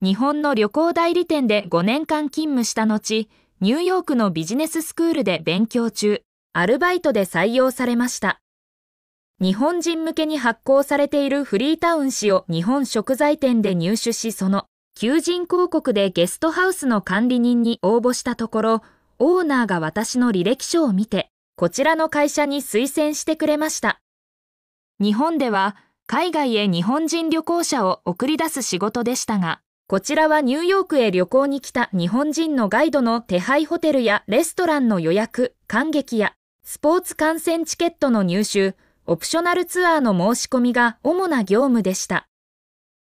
日本の旅行代理店で5年間勤務した後、ニューヨークのビジネススクールで勉強中、アルバイトで採用されました。日本人向けに発行されているフリータウン誌を日本食材店で入手し、その求人広告でゲストハウスの管理人に応募したところ、オーナーが私の履歴書を見て、こちらの会社に推薦してくれました。日本では海外へ日本人旅行者を送り出す仕事でしたが、こちらはニューヨークへ旅行に来た日本人のガイドの手配ホテルやレストランの予約、観劇やスポーツ観戦チケットの入手、オプショナルツアーの申し込みが主な業務でした。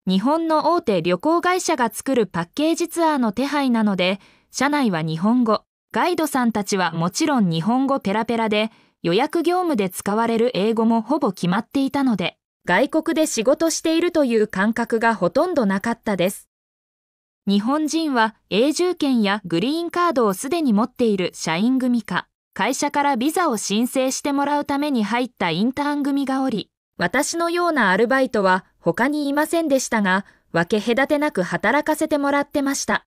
日本の大手旅行会社が作るパッケージツアーの手配なので、社内は日本語、ガイドさんたちはもちろん日本語ペラペラで、予約業務で使われる英語もほぼ決まっていたので、外国で仕事しているという感覚がほとんどなかったです。日本人は永住権やグリーンカードをすでに持っている社員組か、会社からビザを申請してもらうために入ったインターン組がおり、私のようなアルバイトは他にいませんでしたが、分け隔てなく働かせてもらってました。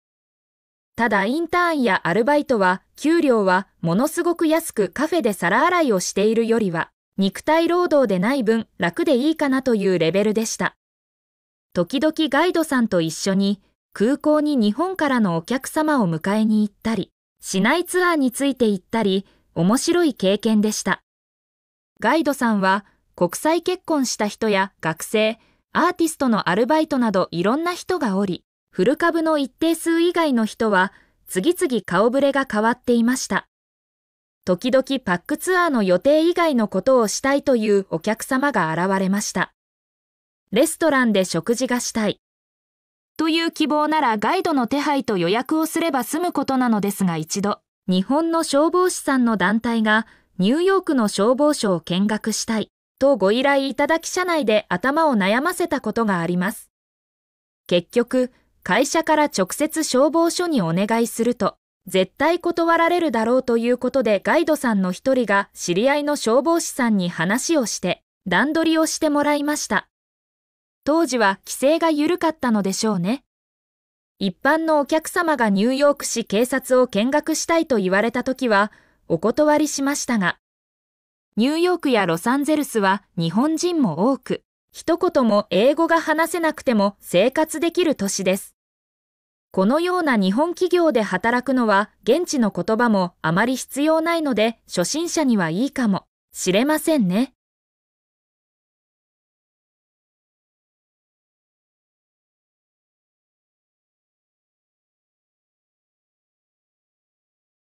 ただインターンやアルバイトは給料はものすごく安くカフェで皿洗いをしているよりは、肉体労働でない分楽でいいかなというレベルでした。時々ガイドさんと一緒に空港に日本からのお客様を迎えに行ったり、市内ツアーについて行ったり、面白い経験でした。ガイドさんは、国際結婚した人や学生、アーティストのアルバイトなどいろんな人がおり、古株の一定数以外の人は、次々顔ぶれが変わっていました。時々パックツアーの予定以外のことをしたいというお客様が現れました。レストランで食事がしたい。という希望ならガイドの手配と予約をすれば済むことなのですが一度、日本の消防士さんの団体がニューヨークの消防署を見学したいとご依頼いただき社内で頭を悩ませたことがあります。結局、会社から直接消防署にお願いすると、絶対断られるだろうということでガイドさんの一人が知り合いの消防士さんに話をして段取りをしてもらいました。当時は規制が緩かったのでしょうね。一般のお客様がニューヨーク市警察を見学したいと言われた時はお断りしましたが、ニューヨークやロサンゼルスは日本人も多く、一言も英語が話せなくても生活できる都市です。このような日本企業で働くのは現地の言葉もあまり必要ないので初心者にはいいかもしれませんね。